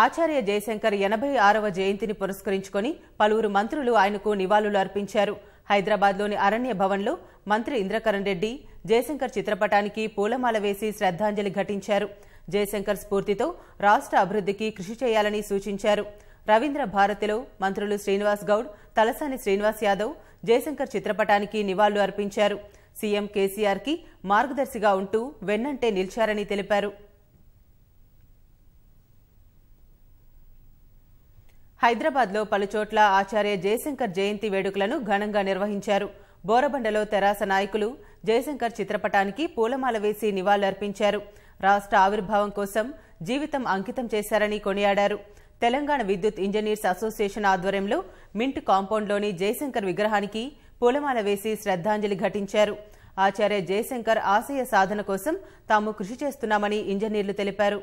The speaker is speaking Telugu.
ఆచార్య జయశంకర్ ఎనభై ఆరవ జయంతిని పురస్కరించుకొని పలువురు మంత్రులు ఆయనకు నివాళులు అర్పించారు హైదరాబాద్లోని అరణ్య భవన్లో మంత్రి ఇంద్రకరణ్ రెడ్డి జయశంకర్ చిత్రపటానికి పూలమాల వేసి శ్రద్ధాంజలి ఘటించారు జయశంకర్ స్ఫూర్తితో రాష్ట్ర అభివృద్ధికి కృషి చేయాలని సూచించారు రవీంద్ర భారతిలో మంత్రులు శ్రీనివాస్ గౌడ్ తలసాని శ్రీనివాస్ యాదవ్ జయశంకర్ చిత్రపటానికి నివాళులు అర్పించారు సీఎం కేసీఆర్ కి మార్గదర్శిగా ఉంటూ వెన్నంటే నిలిచారని తెలిపారు హైదరాబాద్లో పలుచోట్ల ఆచార్య జయశంకర్ జయంతి వేడుకలను ఘనంగా నిర్వహించారు బోరబండలో తెరాస నాయకులు జయశంకర్ చిత్రపటానికి పూలమాల వేసి నివాళులర్పించారు రాష్ట్ర ఆవిర్భావం కోసం జీవితం అంకితం చేశారని కొనియాడారు తెలంగాణ విద్యుత్ ఇంజనీర్స్ అసోసియేషన్ ఆధ్వర్యంలో మింట్ కాంపౌండ్లోని జయశంకర్ విగ్రహానికి పూలమాల వేసి శ్రద్ధాంజలి ఘటించారు ఆచార్య జయశంకర్ ఆశయ సాధన కోసం తాము కృషి చేస్తున్నామని ఇంజనీర్లు తెలిపారు